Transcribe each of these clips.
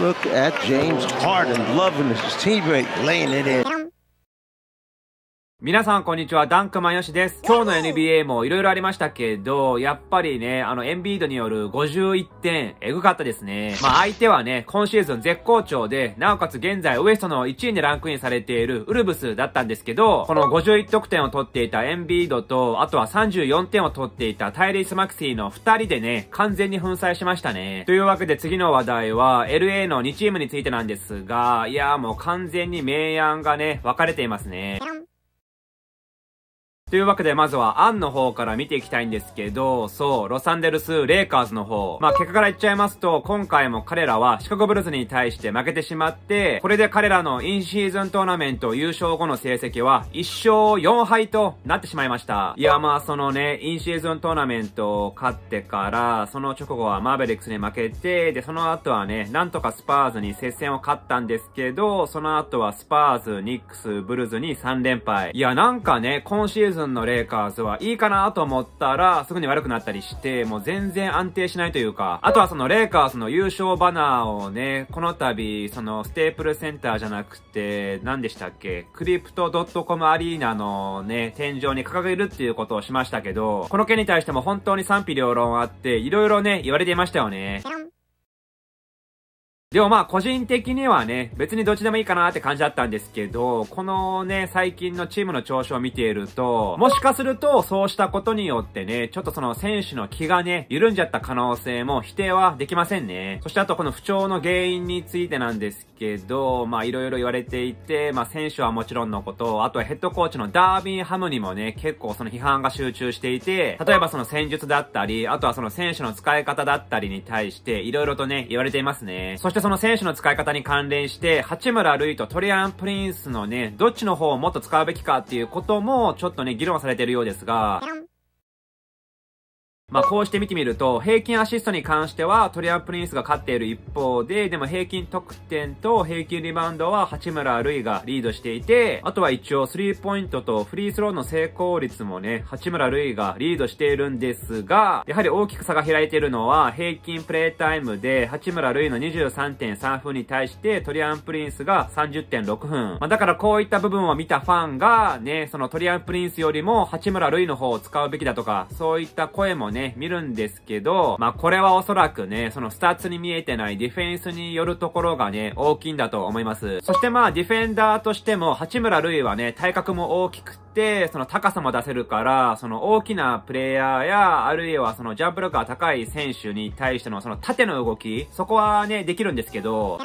Look at James Harden loving his teammate, laying it in. 皆さん、こんにちは。ダンクマンヨシです。今日の NBA も色々ありましたけど、やっぱりね、あの、エンビードによる51点、えぐかったですね。まあ、相手はね、今シーズン絶好調で、なおかつ現在ウエストの1位にランクインされているウルブスだったんですけど、この51得点を取っていたエンビードと、あとは34点を取っていたタイリース・マクシーの2人でね、完全に粉砕しましたね。というわけで次の話題は、LA の2チームについてなんですが、いやもう完全に明暗がね、分かれていますね。というわけで、まずは、アンの方から見ていきたいんですけど、そう、ロサンゼルス・レイカーズの方。まあ、結果から言っちゃいますと、今回も彼らはシカゴブルズに対して負けてしまって、これで彼らのインシーズントーナメント優勝後の成績は、1勝4敗となってしまいました。いや、まあ、そのね、インシーズントーナメントを勝ってから、その直後はマーベリックスに負けて、で、その後はね、なんとかスパーズに接戦を勝ったんですけど、その後はスパーズ、ニックス、ブルズに3連敗。いや、なんかね、今シーズンズンのレイカーズはいいかなと思ったら、すぐに悪くなったりして、もう全然安定しないというか、あとはそのレイカーズの優勝バナーをね、この度、そのステープルセンターじゃなくて、何でしたっけ、クリプトドットコムアリーナのね、天井に掲げるっていうことをしましたけど、この件に対しても本当に賛否両論あって、いろいろね、言われていましたよね。でもまあ個人的にはね、別にどっちでもいいかなって感じだったんですけど、このね、最近のチームの調子を見ていると、もしかするとそうしたことによってね、ちょっとその選手の気がね、緩んじゃった可能性も否定はできませんね。そしてあとこの不調の原因についてなんですけど、まあいろいろ言われていて、まあ選手はもちろんのこと、あとはヘッドコーチのダービンハムにもね、結構その批判が集中していて、例えばその戦術だったり、あとはその選手の使い方だったりに対して、いろいろとね、言われていますね。そしてその選手の使い方に関連して、八村塁とトリアンプリンスのね、どっちの方をもっと使うべきかっていうことも、ちょっとね、議論されてるようですが、まあ、こうして見てみると、平均アシストに関しては、トリアンプリンスが勝っている一方で、でも平均得点と平均リバウンドは八村塁がリードしていて、あとは一応スリーポイントとフリースローの成功率もね、八村塁がリードしているんですが、やはり大きく差が開いているのは、平均プレイタイムで、八村塁の23.3分に対して、トリアンプリンスが30.6分。まあ、だからこういった部分を見たファンが、ね、そのトリアンプリンスよりも八村塁の方を使うべきだとか、そういった声もね、ね、見るんですけど、まあ、これはおそらくね、そのスタッツに見えてないディフェンスによるところがね、大きいんだと思います。そしてまあ、ディフェンダーとしても、八村塁はね、体格も大きくて、っその高さも出せるから、その大きなプレイヤーや、あるいはそのジャンプ力が高い選手に対してのその縦の動き、そこはね、できるんですけど、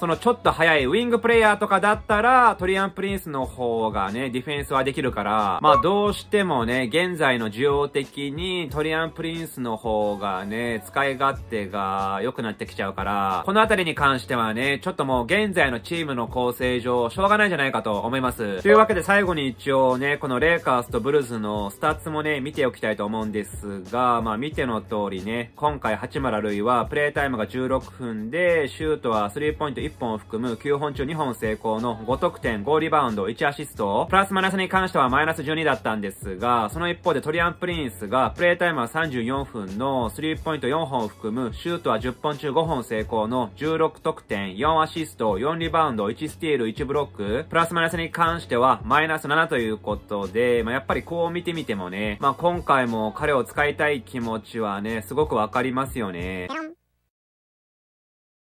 そのちょっと早いウィングプレイヤーとかだったら、トリアンプリンスの方がね、ディフェンスはできるから、まあどうしてもね、現在の需要的にトリアンプリンスの方がね、使い勝手が良くなってきちゃうから、このあたりに関してはね、ちょっともう現在のチームの構成上、しょうがないんじゃないかと思います。というわけで最後に一応ね、このレイカーズとブルズのスタッツもね、見ておきたいと思うんですが、まあ見ての通りね、今回八村塁はプレイタイムが16分で、シュートは3ポイント1本を含む9本中2本成功の5得点、5リバウンド、1アシスト、プラスマイナスに関してはマイナス12だったんですが、その一方でトリアンプリンスがプレイタイムは34分のスリーポイント4本を含むシュートは10本中5本成功の16得点、4アシスト、4リバウンド、1スティール、1ブロック、プラスマイナスに関してはマイナス7ということで、まあ、やっぱりこう見てみてもね、まあ、今回も彼を使いたい気持ちはね、すごくわかりますよね。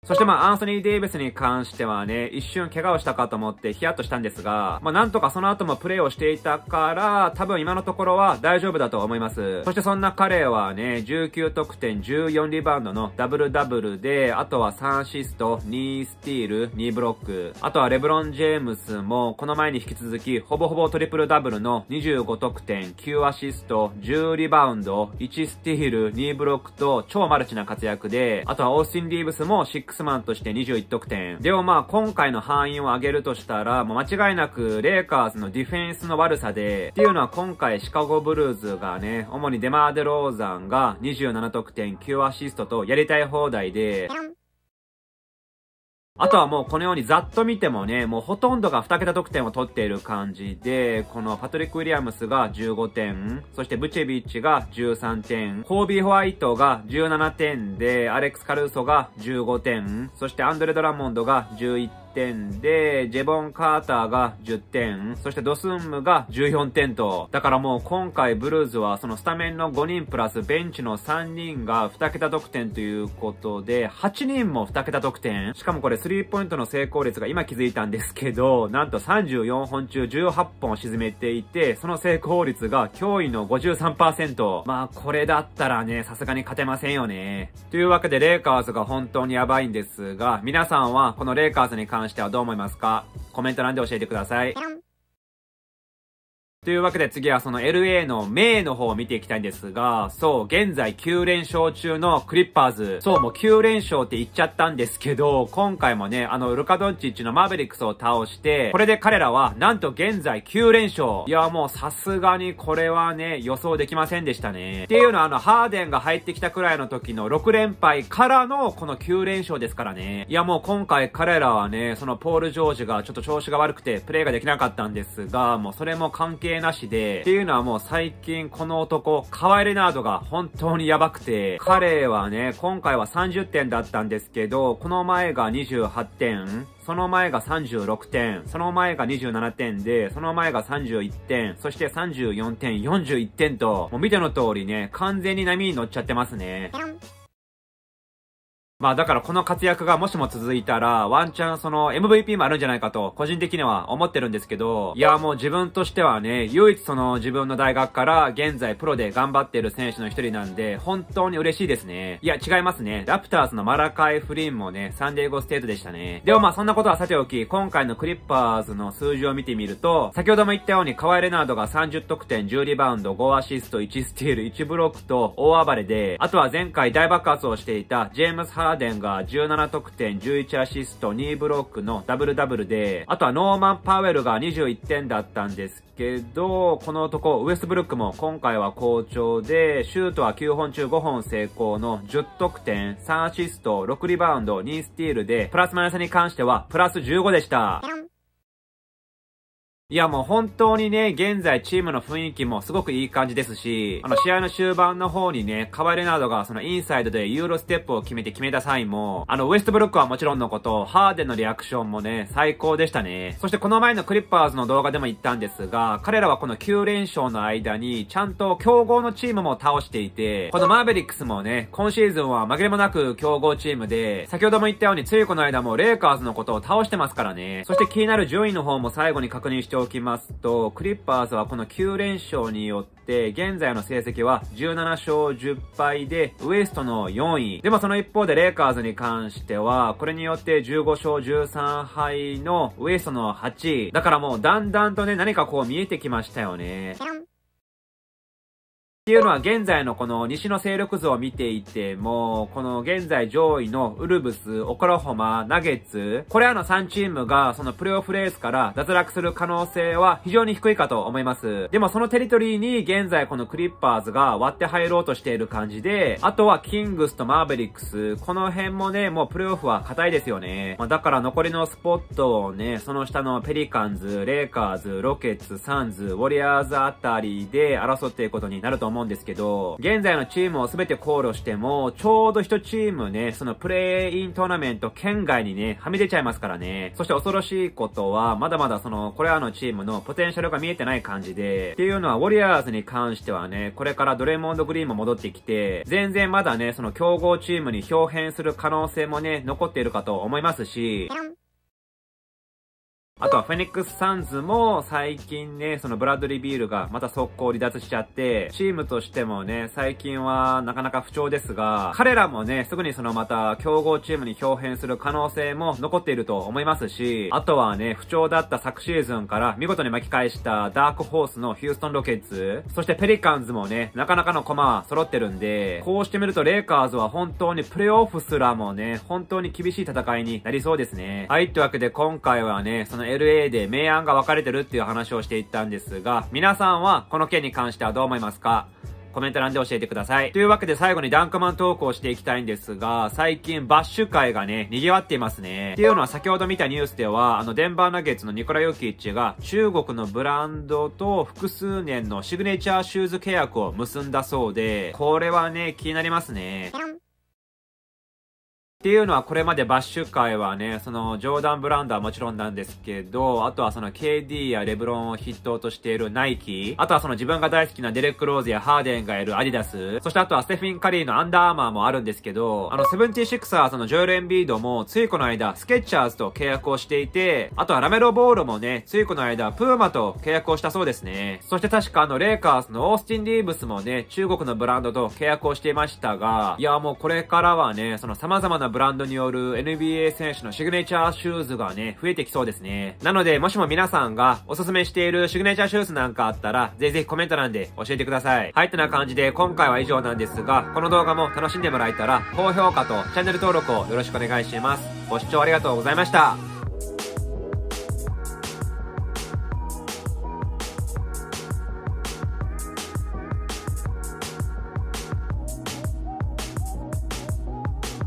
そしてまあ、アンソニー・デイビスに関してはね、一瞬怪我をしたかと思ってヒヤッとしたんですが、まあなんとかその後もプレーをしていたから、多分今のところは大丈夫だと思います。そしてそんな彼はね、19得点、14リバウンドのダブルダブルで、あとは3アシスト、2スティール、2ブロック。あとはレブロン・ジェームスも、この前に引き続き、ほぼほぼトリプルダブルの25得点、9アシスト、10リバウンド、1スティール、2ブロックと、超マルチな活躍で、あとはオースティン・ディーブスもしっスマンとして21得点。でもまあ今回の範囲を上げるとしたら、もう間違いなくレイカーズのディフェンスの悪さで、っていうのは今回シカゴブルーズがね、主にデマーデローザンが27得点9アシストとやりたい放題で、あとはもうこのようにざっと見てもね、もうほとんどが2桁得点を取っている感じで、このパトリック・ウィリアムスが15点、そしてブチェビッチが13点、コービー・ホワイトが17点で、アレックス・カルーソが15点、そしてアンドレ・ドラモンドが11点、点で、ジェボン・カーターが10点、そしてドスンムが14点と。だからもう今回ブルーズはそのスタメンの5人プラスベンチの3人が2桁得点ということで、8人も2桁得点。しかもこれ3ポイントの成功率が今気づいたんですけど、なんと34本中18本沈めていて、その成功率が驚異の53%。まあこれだったらね、さすがに勝てませんよね。というわけでレイカーズが本当にやばいんですが、皆さんはこのレイカーズに関して関してはどう思いますかコメント欄で教えてください。というわけで次はその LA の名の方を見ていきたいんですが、そう、現在9連勝中のクリッパーズ。そう、もう9連勝って言っちゃったんですけど、今回もね、あの、ルカドンチッチのマーベリックスを倒して、これで彼らは、なんと現在9連勝。いや、もうさすがにこれはね、予想できませんでしたね。っていうのはあの、ハーデンが入ってきたくらいの時の6連敗からのこの9連勝ですからね。いや、もう今回彼らはね、そのポール・ジョージがちょっと調子が悪くてプレイができなかったんですが、もうそれも関係なしで、っていうのはもう最近この男、カワイレナードが本当にやばくて、彼はね、今回は30点だったんですけど、この前が28点、その前が36点、その前が27点で、その前が31点、そして34点、41点と、もう見ての通りね、完全に波に乗っちゃってますね。まあだからこの活躍がもしも続いたら、ワンチャンその MVP もあるんじゃないかと、個人的には思ってるんですけど、いやもう自分としてはね、唯一その自分の大学から現在プロで頑張ってる選手の一人なんで、本当に嬉しいですね。いや違いますね。ラプターズのマラカイ・フリンもね、サンデーゴステートでしたね。でもまあそんなことはさておき、今回のクリッパーズの数字を見てみると、先ほども言ったようにカワイ・レナードが30得点、10リバウンド、5アシスト、1スティール、1ブロックと大暴れで、あとは前回大爆発をしていたジェームス・ハーハーデンが17得点、11アシスト、2ブロックのダブルダブルで、あとはノーマン・パウエルが21点だったんですけど、この男、ウエストブルックも今回は好調で、シュートは9本中5本成功の10得点、3アシスト、6リバウンド、2スティールで、プラスマイナスに関しては、プラス15でした。いやもう本当にね、現在チームの雰囲気もすごくいい感じですし、あの試合の終盤の方にね、カワレナードがそのインサイドでユーロステップを決めて決めた際も、あのウエストブロックはもちろんのこと、ハーデンのリアクションもね、最高でしたね。そしてこの前のクリッパーズの動画でも言ったんですが、彼らはこの9連勝の間に、ちゃんと強豪のチームも倒していて、このマーベリックスもね、今シーズンは紛れもなく強豪チームで、先ほども言ったようについこの間もレイカーズのことを倒してますからね。そして気になる順位の方も最後に確認してしておきますと、クリッパーズはこの9連勝によって、現在の成績は17勝10敗で、ウエストの4位。でもその一方でレイカーズに関しては、これによって15勝13敗のウエストの8位。だからもうだんだんとね、何かこう見えてきましたよね。っていうのは現在のこの西の勢力図を見ていても、この現在上位のウルブス、オクラホマ、ナゲッツ、これらの3チームがそのプレオフレースから脱落する可能性は非常に低いかと思います。でもそのテリトリーに現在このクリッパーズが割って入ろうとしている感じで、あとはキングスとマーベリックス、この辺もね、もうプレオフは硬いですよね。まあ、だから残りのスポットをね、その下のペリカンズ、レイカーズ、ロケッツ、サンズ、ウォリアーズあたりで争っていくことになると思います。思うんですけど、現在のチームを全て考慮しても、ちょうど1チームね、そのプレイイントーナメント圏外にね、はみ出ちゃいますからね。そして恐ろしいことは、まだまだその、これらのチームのポテンシャルが見えてない感じで、っていうのは、ウォリアーズに関してはね、これからドレモンド・グリーンも戻ってきて、全然まだね、その競合チームに表変する可能性もね、残っているかと思いますし、あとはフェニックス・サンズも最近ね、そのブラッドリー・ビールがまた速攻離脱しちゃって、チームとしてもね、最近はなかなか不調ですが、彼らもね、すぐにそのまた強豪チームに表変する可能性も残っていると思いますし、あとはね、不調だった昨シーズンから見事に巻き返したダークホースのヒューストン・ロケッツ、そしてペリカンズもね、なかなかの駒揃ってるんで、こうしてみるとレイカーズは本当にプレイオフすらもね、本当に厳しい戦いになりそうですね。はい、というわけで今回はね、その LA で明暗が分かれてるっていう話をしていったんですが、皆さんはこの件に関してはどう思いますかコメント欄で教えてください。というわけで最後にダンクマントークをしていきたいんですが、最近バッシュ会がね、賑わっていますね。っていうのは先ほど見たニュースでは、あの、デンバーナゲッツのニコラ・ヨキッチが中国のブランドと複数年のシグネチャーシューズ契約を結んだそうで、これはね、気になりますね。っていうのはこれまでバッシュ界はね、そのジョーダン・ブランドはもちろんなんですけど、あとはその KD やレブロンを筆頭としているナイキ、あとはその自分が大好きなデレック・ローズやハーデンがいるアディダス、そしてあとはステフィン・カリーのアンダーアーマーもあるんですけど、あの、セブンティシクサーそのジョエル・エンビードもついこの間、スケッチャーズと契約をしていて、あとはラメロ・ボールもね、ついこの間、プーマと契約をしたそうですね。そして確かあの、レイカーズのオースティン・リーブスもね、中国のブランドと契約をしていましたが、いやもうこれからはね、その様々なブブランドによる NBA 選手のシグネチャーシューズがね、増えてきそうですね。なので、もしも皆さんがおすすめしているシグネチャーシューズなんかあったら、ぜひぜひコメント欄で教えてください。はい、てな感じで今回は以上なんですが、この動画も楽しんでもらえたら、高評価とチャンネル登録をよろしくお願いします。ご視聴ありがとうございました。